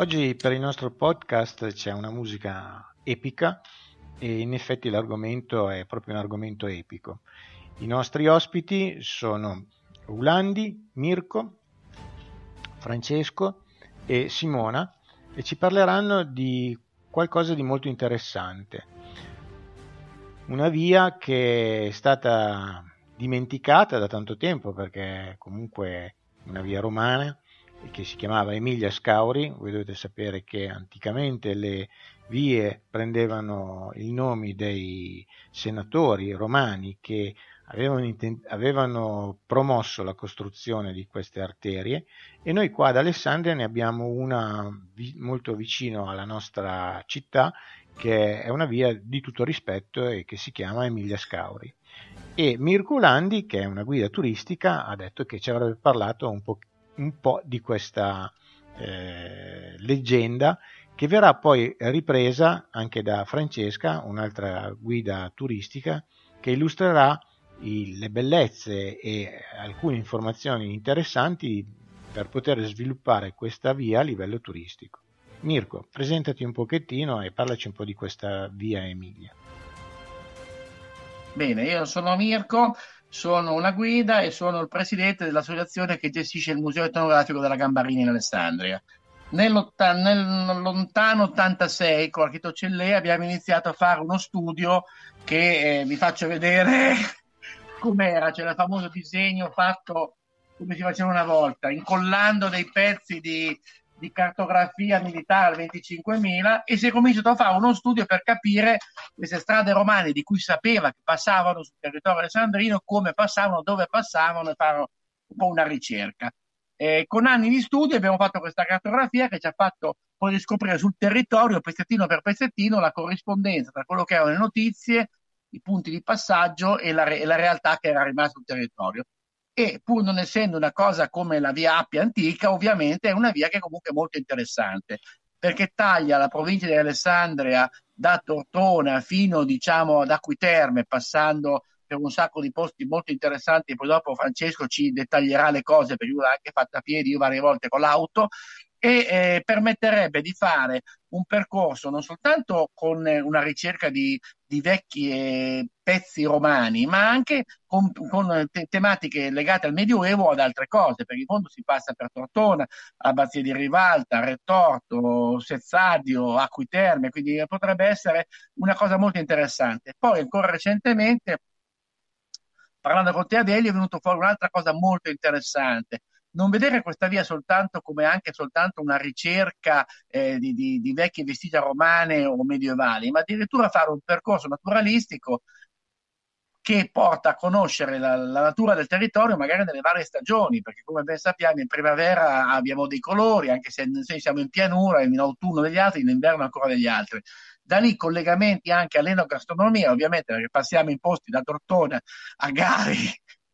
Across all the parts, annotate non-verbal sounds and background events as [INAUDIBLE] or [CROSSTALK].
Oggi per il nostro podcast c'è una musica epica e in effetti l'argomento è proprio un argomento epico. I nostri ospiti sono Ulandi, Mirko, Francesco e Simona e ci parleranno di qualcosa di molto interessante. Una via che è stata dimenticata da tanto tempo perché comunque una via romana che si chiamava Emilia Scauri, voi dovete sapere che anticamente le vie prendevano i nomi dei senatori romani che avevano, intent- avevano, promosso la costruzione di queste arterie e noi qua ad Alessandria ne abbiamo una vi- molto vicino alla nostra città che è una via di tutto rispetto e che si chiama Emilia Scauri. E Mirko Landi, che è una guida turistica, ha detto che ci avrebbe parlato un po' un po' di questa eh, leggenda che verrà poi ripresa anche da Francesca, un'altra guida turistica, che illustrerà i, le bellezze e alcune informazioni interessanti per poter sviluppare questa via a livello turistico. Mirko, presentati un pochettino e parlaci un po' di questa via Emilia. Bene, io sono Mirko, sono una guida e sono il presidente dell'associazione che gestisce il museo etnografico della Gambarini in Alessandria. Nel, lontano 86 con l'architetto Cellè abbiamo iniziato a fare uno studio che eh, vi faccio vedere [LAUGHS] com'era, c'era il famoso disegno fatto come si faceva una volta, incollando dei pezzi di, di cartografia militare 25.000 e si è cominciato a fare uno studio per capire queste strade romane di cui sapeva che passavano sul territorio alessandrino, come passavano, dove passavano e fare un po' una ricerca. Eh, con anni di studio abbiamo fatto questa cartografia che ci ha fatto poi scoprire sul territorio, pezzettino per pezzettino, la corrispondenza tra quello che erano le notizie, i punti di passaggio e la, re- e la realtà che era rimasta sul territorio e pur non essendo una cosa come la via Appia antica, ovviamente è una via che comunque è molto interessante perché taglia la provincia di Alessandria da Tortona fino diciamo ad Acquiterme, passando per un sacco di posti molto interessanti, poi dopo Francesco ci dettaglierà le cose perché lui l'ha anche fatta a piedi io varie volte con l'auto e eh, permetterebbe di fare un percorso non soltanto con eh, una ricerca di, di vecchi eh, pezzi romani, ma anche con, con eh, te- tematiche legate al Medioevo o ad altre cose, perché in fondo si passa per Tortona, Abbazia di Rivalta, Retorto, Sezzadio, Acquiterme, quindi eh, potrebbe essere una cosa molto interessante. Poi ancora recentemente, parlando con te Adeli, è venuto fuori un'altra cosa molto interessante, non vedere questa via soltanto come anche soltanto una ricerca eh, di, di, di vecchie vestite romane o medievali, ma addirittura fare un percorso naturalistico che porta a conoscere la, la, natura del territorio magari nelle varie stagioni, perché come ben sappiamo in primavera abbiamo dei colori, anche se, se siamo in pianura, in autunno degli altri, in inverno ancora degli altri. Da lì collegamenti anche all'enogastronomia, ovviamente perché passiamo in posti da Tortona a Gari,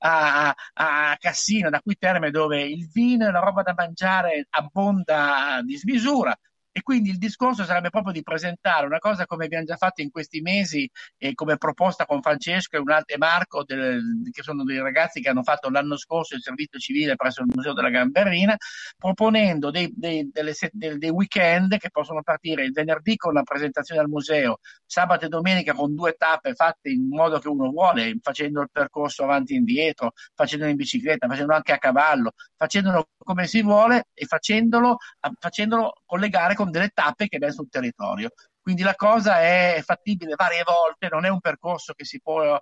a, a Cassino, da qui Terme, dove il vino e la roba da mangiare abbonda a dismisura, e quindi il discorso sarebbe proprio di presentare una cosa come abbiamo già fatto in questi mesi e eh, come proposta con Francesco e, un altro, e Marco, del, che sono dei ragazzi che hanno fatto l'anno scorso il servizio civile presso il Museo della Gamberrina, proponendo dei, dei, delle, dei, dei weekend che possono partire il venerdì con la presentazione al museo, sabato e domenica con due tappe fatte in modo che uno vuole, facendo il percorso avanti e indietro, facendolo in bicicletta, facendolo anche a cavallo, facendolo come si vuole e facendolo, facendolo collegare con delle tappe che ben sul territorio. Quindi la cosa è fattibile varie volte, non è un percorso che si può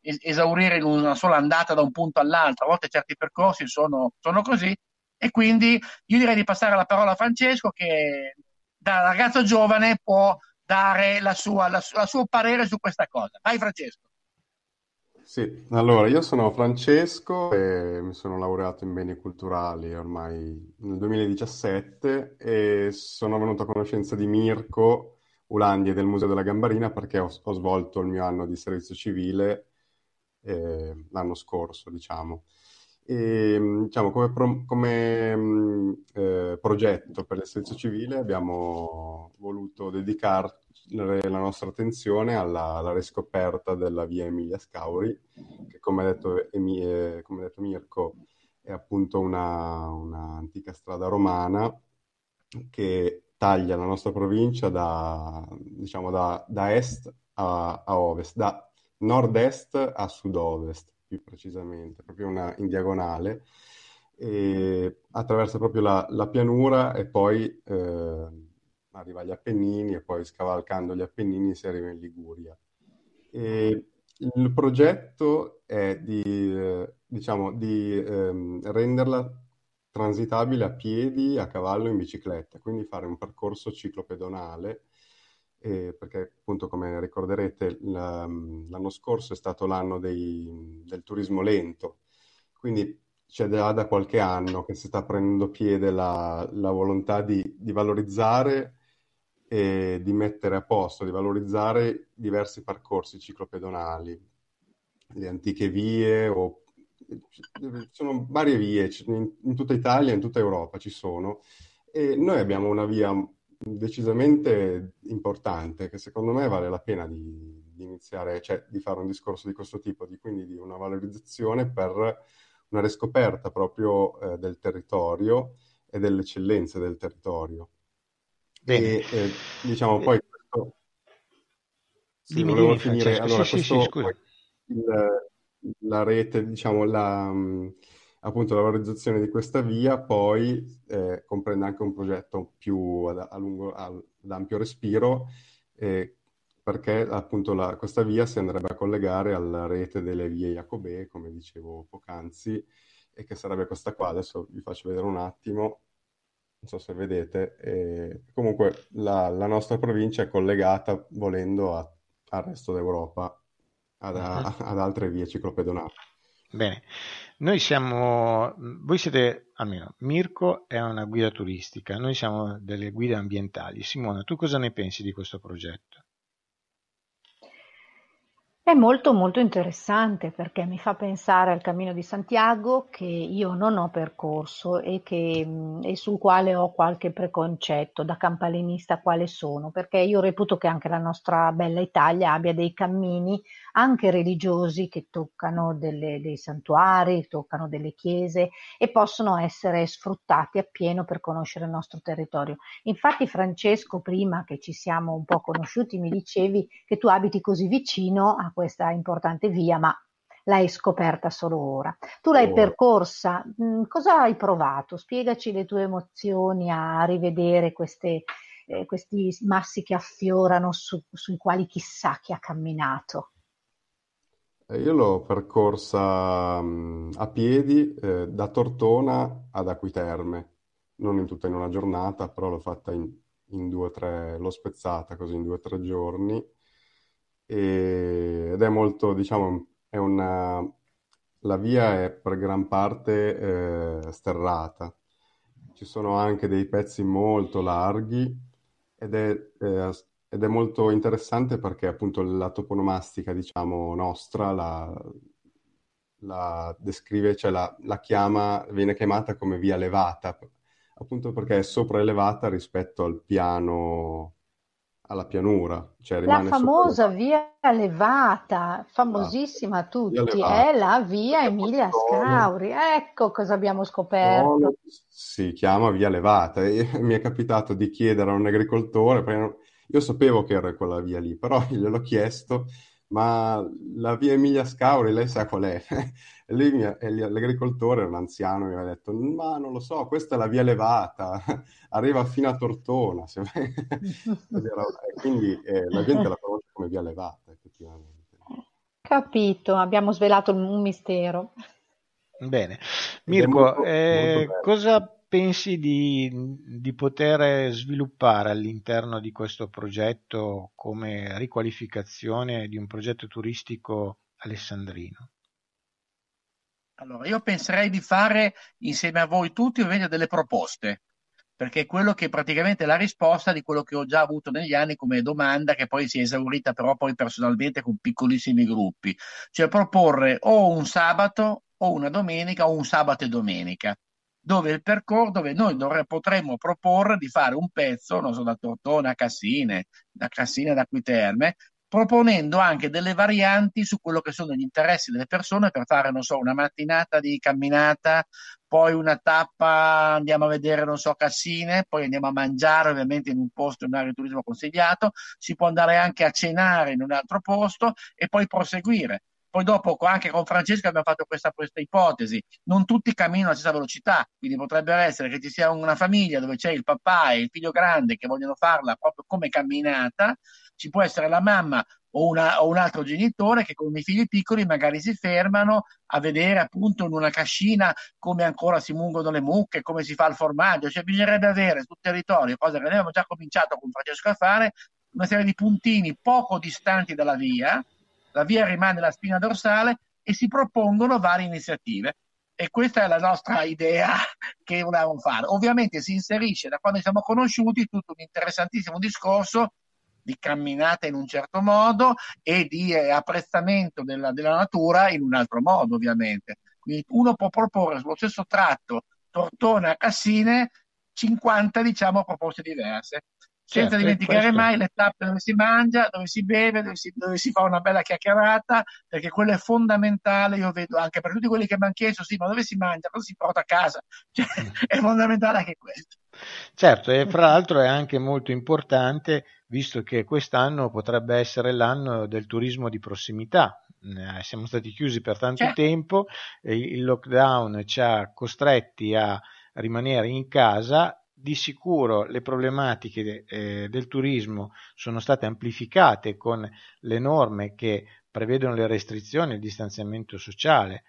esaurire in una sola andata da un punto all'altro, a volte certi percorsi sono, sono così e quindi io direi di passare la parola a Francesco che da ragazzo giovane può dare la sua, la, la suo parere su questa cosa. Vai Francesco. Sì, allora io sono Francesco e mi sono laureato in beni culturali ormai nel 2017 e sono venuto a conoscenza di Mirko Ulandi e del Museo della Gambarina perché ho, ho svolto il mio anno di servizio civile eh, l'anno scorso, diciamo. E, diciamo, come, pro, come mm, eh, progetto per il servizio civile abbiamo voluto dedicarci la nostra attenzione alla, alla, riscoperta della via Emilia Scauri, che come ha detto, eh, come detto Mirko è appunto un'antica una, strada romana che taglia la nostra provincia da, diciamo, da, da est a, a, ovest, da nord-est a sud-ovest più precisamente, proprio una, in diagonale, e attraversa proprio la, la pianura e poi... Eh, arriva agli Appennini e poi scavalcando gli Appennini si arriva in Liguria. E il progetto è di, eh, diciamo, di ehm, renderla transitabile a piedi, a cavallo, in bicicletta, quindi fare un percorso ciclopedonale, eh, perché appunto come ricorderete la, l'anno scorso è stato l'anno dei, del turismo lento, quindi c'è già da qualche anno che si sta prendendo piede la, la volontà di, di, valorizzare eh, di mettere a posto, di valorizzare diversi percorsi ciclopedonali, le antiche vie o ci sono varie vie in, tutta Italia, in tutta Europa ci sono e noi abbiamo una via decisamente importante che secondo me vale la pena di, di iniziare, cioè di fare un discorso di questo tipo, di, quindi di una valorizzazione per una riscoperta proprio eh, del territorio e delle eccellenze del territorio. Bene. E, eh, diciamo eh, poi... Questo... Sì, dimmi, volevo finire. Francesco. Allora, sì, questo, sì, poi, il, la rete, diciamo, la, mm, appunto la valorizzazione di questa via poi eh, comprende anche un progetto più ad, a lungo, ad ampio respiro eh, perché appunto la, questa via si andrebbe a collegare alla rete delle vie Jacobè, come dicevo poc'anzi, e che sarebbe questa qua, adesso vi faccio vedere un attimo, non so se vedete, eh, comunque la, la, nostra provincia è collegata volendo a, al resto d'Europa, ad, a, mhm. [LAUGHS] ad altre vie ciclopedonali. Bene, noi siamo, voi siete, almeno Mirko è una guida turistica, noi siamo delle guide ambientali. Simona, tu cosa ne pensi di questo progetto? È molto molto interessante perché mi fa pensare al Cammino di Santiago che io non ho percorso e, che, mm, e sul quale ho qualche preconcetto da campalinista quale sono, perché io reputo che anche la nostra bella Italia abbia dei cammini anche religiosi che toccano delle, dei santuari, toccano delle chiese e possono essere sfruttati appieno per conoscere il nostro territorio. Infatti Francesco, prima che ci siamo un po' conosciuti, mi dicevi che tu abiti così vicino a questa importante via, ma l'hai scoperta solo ora. Tu l'hai oh. percorsa, mm, cosa hai provato? Spiegaci le tue emozioni a rivedere queste, eh, questi massi che affiorano su, sui quali chissà chi ha camminato. Eh, io l'ho percorsa mm, a piedi eh, da Tortona ad Acquiterme, non in tutta in una giornata, però l'ho fatta in, in due o tre, l'ho spezzata così in due o tre giorni e, ed è molto, diciamo, è una, la via è per gran parte eh, sterrata. Ci sono anche dei pezzi molto larghi ed è, eh, ed è molto interessante perché appunto la toponomastica, diciamo, nostra, la, la descrive, cioè la, la, chiama, viene chiamata come via levata, appunto perché è sopraelevata rispetto al piano alla pianura. Cioè la famosa sopra. via Levata, famosissima a ah, tutti, è la via Emilia Scauri. Ecco cosa abbiamo scoperto. No, si chiama via Levata e [LAUGHS] mi è capitato di chiedere a un agricoltore, io sapevo che era quella via lì, però [LAUGHS] gliel'ho chiesto ma la via Emilia Scauri, lei sa qual è? [LAUGHS] Lì mi, l'agricoltore, un anziano, mi aveva detto, ma non lo so, questa è la via levata, [LAUGHS] arriva fino a Tortona. [LAUGHS] Quindi eh, la gente la conosce come via levata, effettivamente. Capito, abbiamo svelato un mistero. Bene. Mirko, molto, eh, molto cosa pensi di, di, poter sviluppare all'interno di questo progetto come riqualificazione di un progetto turistico alessandrino? Allora, io penserei di fare insieme a voi tutti ovviamente delle proposte, perché è quello che è praticamente la risposta di quello che ho già avuto negli anni come domanda, che poi si è esaurita però poi personalmente con piccolissimi gruppi, cioè proporre o un sabato o una domenica o un sabato e domenica dove il percorso, dove noi dovre, potremmo proporre di fare un pezzo, non so, da Tortona a Cassine, da Cassine ad Acquiterme, proponendo anche delle varianti su quello che sono gli interessi delle persone per fare, non so, una mattinata di camminata, poi una tappa, andiamo a vedere, non so, Cassine, poi andiamo a mangiare ovviamente in un posto, in un'area di turismo consigliato, si può andare anche a cenare in un altro posto e poi proseguire. Poi dopo anche con Francesco abbiamo fatto questa, questa ipotesi. Non tutti camminano alla stessa velocità, quindi potrebbe essere che ci sia una famiglia dove c'è il papà e il figlio grande che vogliono farla proprio come camminata, ci può essere la mamma o, una, o, un altro genitore che con i figli piccoli magari si fermano a vedere appunto in una cascina come ancora si mungono le mucche, come si fa il formaggio, cioè bisognerebbe avere sul territorio, cosa che noi abbiamo già cominciato con Francesco a fare, una serie di puntini poco distanti dalla via la via rimane la spina dorsale e si propongono varie iniziative. E questa è la nostra idea [LAUGHS] che volevamo fare. Ovviamente si inserisce da quando siamo conosciuti tutto un interessantissimo discorso di camminata in un certo modo e di eh, apprezzamento della, della natura in un altro modo, ovviamente. Quindi uno può proporre sullo stesso tratto Tortona a Cassine 50 diciamo proposte diverse senza certo, dimenticare mai le tappe dove si mangia, dove si beve, dove si, dove si, fa una bella chiacchierata, perché quello è fondamentale, io vedo anche per tutti quelli che mi hanno chiesto, sì, ma dove si mangia, cosa si porta a casa? [LAUGHS] Cioè, è fondamentale anche questo. Certo, e fra l'altro è anche molto importante, visto che quest'anno potrebbe essere l'anno del turismo di prossimità. Eh, siamo stati chiusi per tanto certo. tempo, il lockdown ci ha costretti a rimanere in casa di sicuro le problematiche eh, del turismo sono state amplificate con le norme che prevedono le restrizioni al distanziamento sociale.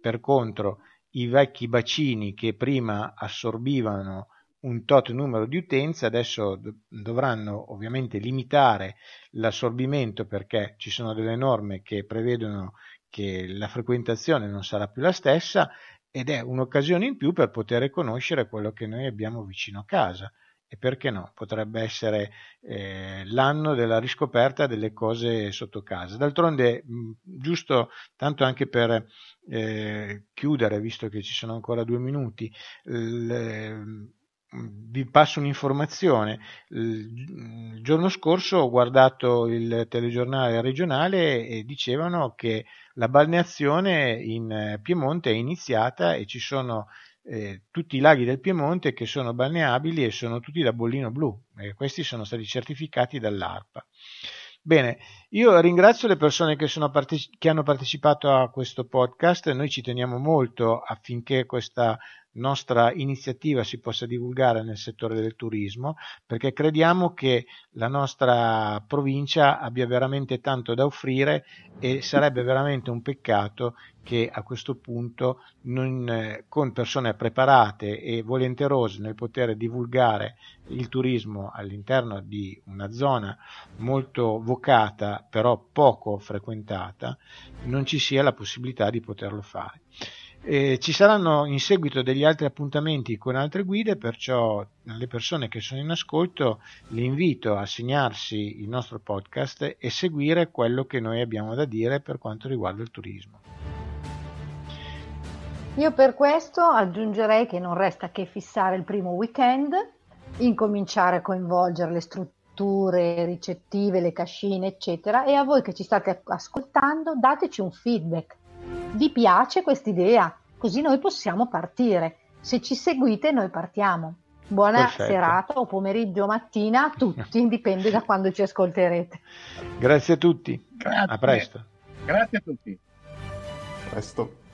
Per contro, i vecchi bacini che prima assorbivano un tot numero di utenze adesso dovranno ovviamente limitare l'assorbimento perché ci sono delle norme che prevedono che la frequentazione non sarà più la stessa ed è un'occasione in più per poter conoscere quello che noi abbiamo vicino a casa e perché no, potrebbe essere eh, l'anno della riscoperta delle cose sotto casa. D'altronde, mh, mm, giusto tanto anche per eh, chiudere, visto che ci sono ancora due minuti, l- ehm, vi passo un'informazione. Il giorno scorso ho guardato il telegiornale regionale e dicevano che la balneazione in eh, Piemonte è iniziata e ci sono eh, tutti i laghi del Piemonte che sono balneabili e sono tutti da bollino blu. E questi sono stati certificati dall'ARPA. Bene, io ringrazio le persone che, parteci- che, hanno partecipato a questo podcast, noi ci teniamo molto affinché questa nostra iniziativa si possa divulgare nel settore del turismo perché crediamo che la nostra provincia abbia veramente tanto da offrire e sarebbe veramente un peccato che a questo punto non, con persone preparate e volenterose nel poter divulgare il turismo all'interno di una zona molto vocata però poco frequentata non ci sia la possibilità di poterlo fare. Eh, ci saranno in seguito degli altri appuntamenti con altre guide, perciò le persone che sono in ascolto li invito a segnarsi il nostro podcast e seguire quello che noi abbiamo da dire per quanto riguarda il turismo. Io per questo aggiungerei che non resta che fissare il primo weekend, incominciare a coinvolgere le strutture ricettive, le cascine, eccetera. E a voi che ci state ascoltando, dateci un feedback vi piace quest'idea? Così noi possiamo partire. Se ci seguite noi partiamo. Buona Perfetto. serata o pomeriggio mattina a tutti, [LAUGHS] dipende da quando ci ascolterete. Grazie a tutti. Grazie. A presto. Grazie a tutti. Presto.